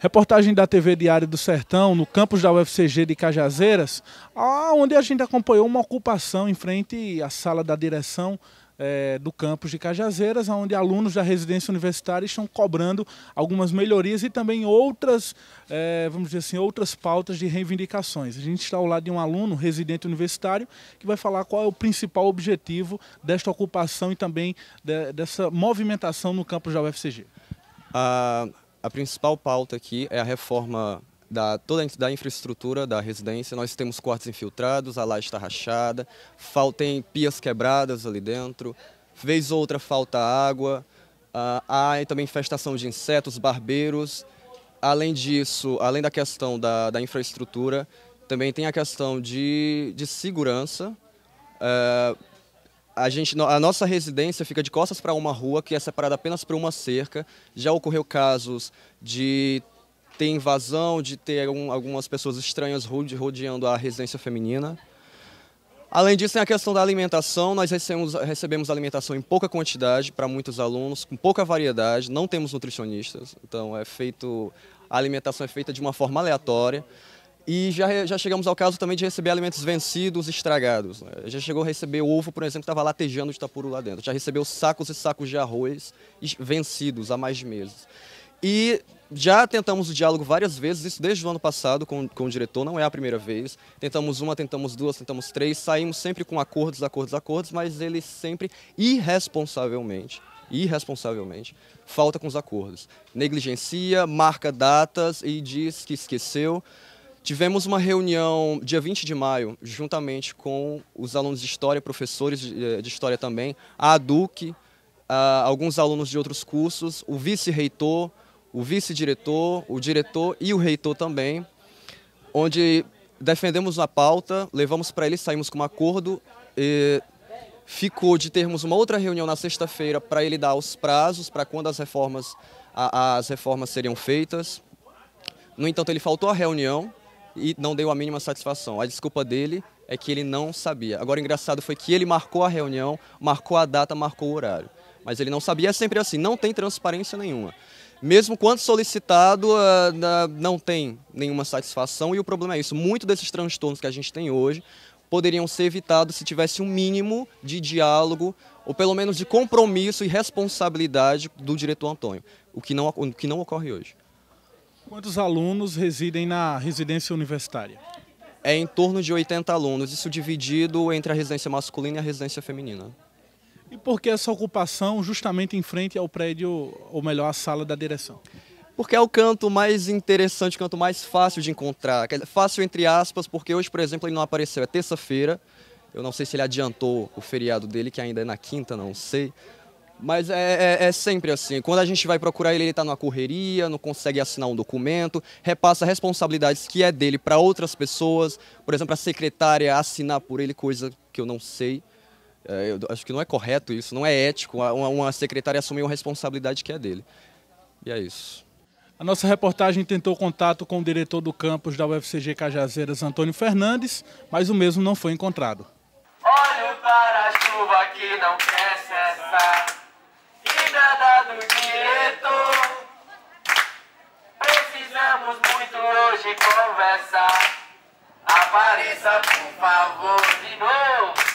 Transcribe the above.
Reportagem da TV Diário do Sertão, no campus da UFCG de Cajazeiras, onde a gente acompanhou uma ocupação em frente à sala da direção é, do campus de Cajazeiras, onde alunos da residência universitária estão cobrando algumas melhorias e também outras, é, vamos dizer assim, outras pautas de reivindicações. A gente está ao lado de um aluno residente universitário que vai falar qual é o principal objetivo desta ocupação e também de, dessa movimentação no campus da UFCG. Ah, a principal pauta aqui é a reforma da toda da infraestrutura da residência. Nós temos quartos infiltrados, a laje está rachada, tem pias quebradas ali dentro, vez outra falta água, ah, há também infestação de insetos, barbeiros. Além disso, além da questão da, da infraestrutura, também tem a questão de, de segurança. É, a, gente, a nossa residência fica de costas para uma rua que é separada apenas por uma cerca. Já ocorreu casos de ter invasão, de ter algumas pessoas estranhas rodeando a residência feminina. Além disso, tem a questão da alimentação. Nós recebemos, recebemos alimentação em pouca quantidade para muitos alunos, com pouca variedade. Não temos nutricionistas, então é feito a alimentação é feita de uma forma aleatória. E já, já chegamos ao caso também de receber alimentos vencidos, estragados. Né? Já chegou a receber ovo, por exemplo, que estava latejando de tapuru lá dentro. Já recebeu sacos e sacos de arroz vencidos há mais de meses. E já tentamos o diálogo várias vezes, isso desde o ano passado com, com o diretor, não é a primeira vez. Tentamos uma, tentamos duas, tentamos três, saímos sempre com acordos, acordos, acordos, mas ele sempre irresponsavelmente irresponsavelmente, falta com os acordos. Negligencia, marca datas e diz que esqueceu. Tivemos uma reunião dia 20 de maio, juntamente com os alunos de História, professores de eh, História também, a ADUC, alguns alunos de outros cursos, o vice-reitor, o vice-diretor, o diretor e o reitor também, onde defendemos a pauta, levamos para ele, saímos com um acordo, ficou de termos uma outra reunião na sexta-feira para ele dar os prazos para quando as reformas, as reformas seriam feitas. No entanto, ele faltou à reunião, e não deu a mínima satisfação. A desculpa dele é que ele não sabia. Agora, o engraçado foi que ele marcou a reunião, marcou a data, marcou o horário. Mas ele não sabia, é sempre assim, não tem transparência nenhuma. Mesmo quando solicitado, ah, não tem nenhuma satisfação e o problema é isso. Muito desses transtornos que a gente tem hoje poderiam ser evitados se tivesse um mínimo de diálogo ou pelo menos de compromisso e responsabilidade do diretor Antônio, o que não, o que não ocorre hoje. Quantos alunos residem na residência universitária? É em torno de 80 alunos, isso dividido entre a residência masculina e a residência feminina. E por que essa ocupação justamente em frente ao prédio, ou melhor, à sala da direção? Porque é o canto mais interessante, o canto mais fácil de encontrar. Fácil entre aspas, porque hoje, por exemplo, ele não apareceu. É terça-feira. Eu não sei se ele adiantou o feriado dele, que ainda é na quinta, não sei. Mas é, é, é, sempre assim. Quando a gente vai procurar ele, ele está numa correria, não consegue assinar um documento, repassa responsabilidades que é dele para outras pessoas. Por exemplo, a secretária assinar por ele coisa que eu não sei. É, eu acho que não é correto isso, não é ético. Uma, uma secretária assumir uma responsabilidade que é dele. E é isso. A nossa reportagem tentou contato com o diretor do campus da UFCG Cajazeiras, Antônio Fernandes, mas o mesmo não foi encontrado. Olho para a chuva que não quer cessar do diretor. Precisamos muito hoje conversar. Apareça, por favor, de novo.